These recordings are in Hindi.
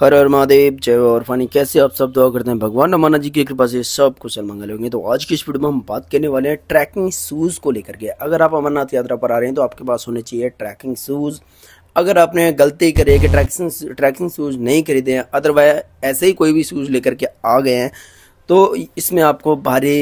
हर हर महादेव जय और फानी कैसे आप सब दुआ करते हैं भगवान रमाना जी की कृपा से सब कुशल मंगल होंगे तो आज की इस वीडियो में हम बात करने वाले हैं ट्रैकिंग शूज़ को लेकर के अगर आप अमरनाथ यात्रा पर आ रहे हैं तो आपके पास होने चाहिए ट्रैकिंग शूज़ अगर आपने गलती करी है कि ट्रैकिंग ट्रैकिंग शूज़ नहीं खरीदे हैं अदरवाइज ऐसे ही कोई भी शूज़ लेकर के आ गए हैं तो इसमें आपको भारी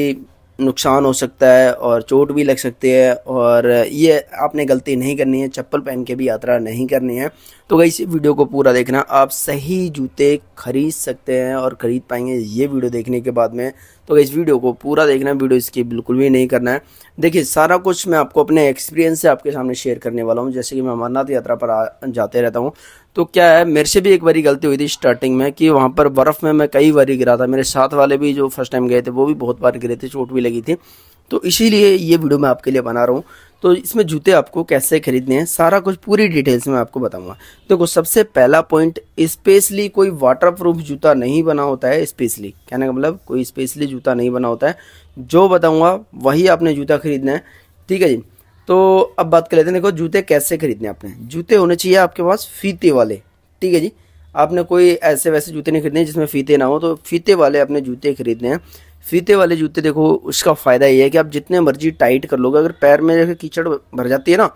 नुकसान हो सकता है और चोट भी लग सकती है और ये आपने गलती नहीं करनी है चप्पल पहन के भी यात्रा नहीं करनी है तो गई वीडियो को पूरा देखना आप सही जूते खरीद सकते हैं और ख़रीद पाएंगे ये वीडियो देखने के बाद में तो इस वीडियो को पूरा देखना वीडियो इसकी बिल्कुल भी नहीं करना है देखिए सारा कुछ मैं आपको अपने एक्सपीरियंस से आपके सामने शेयर करने वाला हूँ जैसे कि मैं अमरनाथ यात्रा पर आ, जाते रहता हूँ तो क्या है मेरे से भी एक बारी गलती हुई थी स्टार्टिंग में कि वहाँ पर बर्फ़ में मैं कई बारी गिरा था मेरे साथ वाले भी जो फर्स्ट टाइम गए थे वो भी बहुत बार गिरे थे चोट भी लगी थी तो इसीलिए ये वीडियो मैं आपके लिए बना रहा हूँ तो इसमें जूते आपको कैसे खरीदने हैं सारा कुछ पूरी डिटेल्स में आपको बताऊंगा देखो सबसे पहला पॉइंट स्पेशली कोई वाटरप्रूफ जूता नहीं बना होता है स्पेशली कहने का मतलब कोई स्पेशली जूता नहीं बना होता है जो बताऊँगा वही आपने जूता खरीदना है ठीक है जी तो अब बात कर लेते हैं देखो जूते कैसे खरीदने आपने जूते होने चाहिए आपके पास फीते वाले ठीक है जी आपने कोई ऐसे वैसे जूते नहीं खरीदने जिसमें फीते ना हो तो फीते वाले अपने जूते खरीदने हैं फीते वाले जूते देखो उसका फ़ायदा ये है कि आप जितने मर्जी टाइट कर लोगे अगर पैर में जैसे कीचड़ भर जाती है ना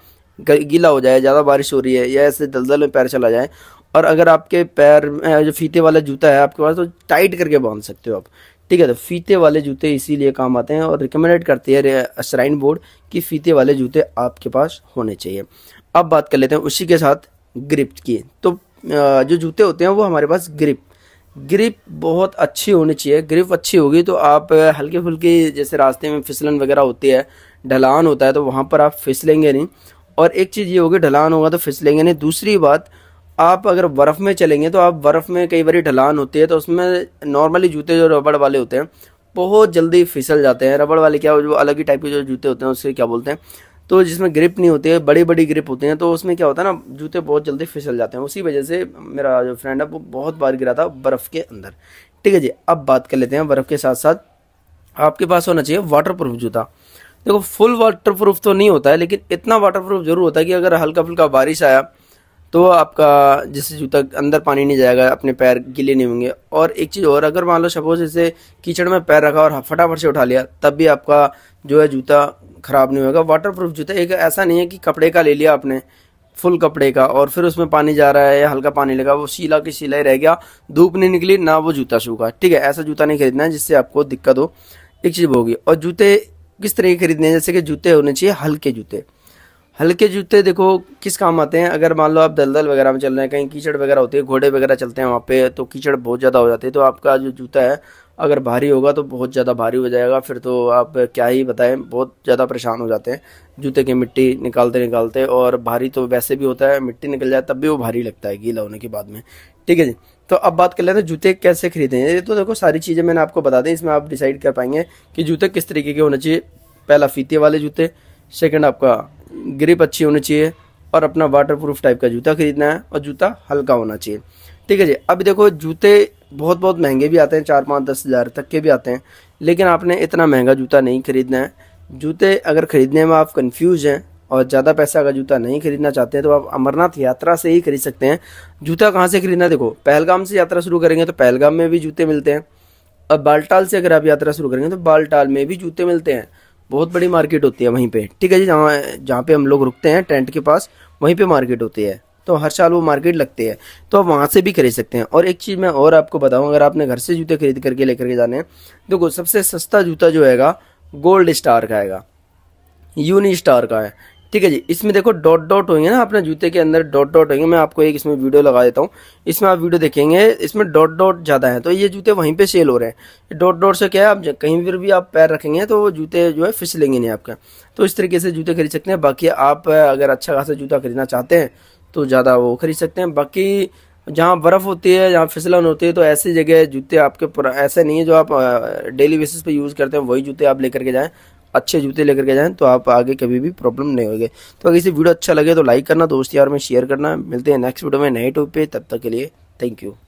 गीला हो जाए ज़्यादा बारिश हो रही है या ऐसे दलदल में पैर चला जाए और अगर आपके पैर में जो फीते वाला जूता है आपके पास तो टाइट करके बांध सकते हो आप ठीक है तो फीते वाले जूते इसीलिए काम आते हैं और रिकमेंडेड करती है श्राइन बोर्ड कि फीते वाले जूते आपके पास होने चाहिए अब बात कर लेते हैं उसी के साथ ग्रिप की तो जो जूते होते हैं वो हमारे पास ग्रिप ग्रिप बहुत अच्छी होनी चाहिए ग्रिप अच्छी होगी तो आप हल्के फुल्के जैसे रास्ते में फिसलन वगैरह होती है ढलान होता है तो वहाँ पर आप फिसलेंगे नहीं और एक चीज़ ये होगी ढलान होगा तो फिसलेंगे नहीं दूसरी बात आप अगर बर्फ़ में चलेंगे तो आप बर्फ़ में कई बार ढलान होती है तो उसमें नॉर्मली जूते जो रबड़ वाले होते हैं बहुत जल्दी फिसल जाते हैं रबड़ वाले क्या जो अलग ही टाइप के जो जूते होते हैं उससे क्या बोलते हैं तो जिसमें ग्रिप नहीं होती है बड़ी बड़ी ग्रिप होती हैं तो उसमें क्या होता है ना जूते बहुत जल्दी फिसल जाते हैं उसी वजह से मेरा जो फ्रेंड है वो बहुत बार गिरा था बर्फ़ के अंदर ठीक है जी अब बात कर लेते हैं बर्फ़ के साथ साथ आपके पास होना चाहिए वाटर जूता देखो फुल वाटर तो नहीं होता है लेकिन इतना वाटर जरूर होता है कि अगर हल्का फुल्का बारिश आया तो आपका जैसे जूता अंदर पानी नहीं जाएगा अपने पैर गीले नहीं होंगे और एक चीज़ और अगर मान लो सपोज जैसे कीचड़ में पैर रखा और फटाफट से उठा लिया तब भी आपका जो है जूता ख़राब नहीं होगा वाटरप्रूफ जूता एक ऐसा नहीं है कि कपड़े का ले लिया आपने फुल कपड़े का और फिर उसमें पानी जा रहा है या हल्का पानी लगा वो शीला की शीला ही रह गया धूप नहीं निकली ना वो जूता सूखा ठीक है ऐसा जूता नहीं खरीदना है जिससे आपको दिक्कत हो एक चीज़ होगी और जूते किस तरह के खरीदने जैसे कि जूते होने चाहिए हल्के जूते हल्के जूते देखो किस काम आते हैं अगर मान लो आप दलदल वगैरह में चल रहे हैं कहीं कीचड़ वगैरह होती है घोड़े वगैरह चलते हैं वहाँ पे तो कीचड़ बहुत ज़्यादा हो जाती है तो आपका जो जूता है अगर भारी होगा तो बहुत ज़्यादा भारी हो जाएगा फिर तो आप क्या ही बताएं बहुत ज़्यादा परेशान हो जाते हैं जूते की मिट्टी निकालते निकालते और भारी तो वैसे भी होता है मिट्टी निकल जाए तब भी वो भारी लगता है गीला होने के बाद में ठीक है जी तो अब बात कर लेते हैं जूते कैसे खरीदें ये तो देखो सारी चीज़ें मैंने आपको बता दें इसमें आप डिसाइड कर पाएंगे कि जूते किस तरीके के होने चाहिए पहला फीते वाले जूते सेकेंड आपका ग्रिप अच्छी होनी चाहिए और अपना वाटर प्रूफ टाइप का जूता खरीदना है और जूता हल्का होना चाहिए ठीक है जी अब देखो जूते बहुत बहुत महंगे भी आते हैं चार पाँच दस हज़ार तक के भी आते हैं लेकिन आपने इतना महंगा जूता नहीं खरीदना है जूते अगर ख़रीदने में आप कन्फ्यूज हैं और ज़्यादा पैसा का जूता नहीं खरीदना चाहते हैं तो आप अमरनाथ यात्रा से ही खरीद सकते हैं जूता कहाँ से खरीदना देखो पहलगाम से यात्रा शुरू करेंगे तो पहलगाम में भी जूते मिलते हैं और बालटाल से अगर आप यात्रा शुरू करेंगे तो बालटाल में भी जूते मिलते हैं बहुत बड़ी मार्केट होती है वहीं पे ठीक है जी जहाँ जहाँ पे हम लोग रुकते हैं टेंट के पास वहीं पे मार्केट होती है तो हर साल वो मार्केट लगती है तो आप वहाँ से भी खरीद सकते हैं और एक चीज़ मैं और आपको बताऊँ अगर आपने घर से जूते खरीद करके लेकर के जाने हैं देखो सबसे सस्ता जूता जो हैगा गोल्ड स्टार का है यूनी स्टार का है ठीक है जी इसमें देखो डॉट डॉट होंगे ना अपने जूते के अंदर डॉट डॉट होंगे मैं आपको एक इसमें वीडियो लगा देता हूँ इसमें आप वीडियो देखेंगे इसमें डॉट डॉट ज़्यादा है तो ये जूते वहीं पे सेल हो रहे हैं डॉट डॉट से क्या है आप कहीं पर भी आप पैर रखेंगे तो वो जूते जो है फिसलेंगे नहीं आपका तो इस तरीके से जूते खरीद सकते हैं बाकी आप अगर अच्छा खासा जूता खरीदना चाहते हैं तो ज़्यादा वो खरीद सकते हैं बाकी जहाँ बर्फ़ होती है जहाँ फिसलन होती है तो ऐसी जगह जूते आपके ऐसे नहीं है जो आप डेली बेसिस पे यूज़ करते हैं वही जूते आप लेकर के जाएँ अच्छे जूते लेकर के जाएँ तो आप आगे कभी भी प्रॉब्लम नहीं होगी तो अगर इसे वीडियो अच्छा लगे तो लाइक करना दोस्त यार में शेयर करना मिलते हैं नेक्स्ट वीडियो में नए टॉप पे तब तक के लिए थैंक यू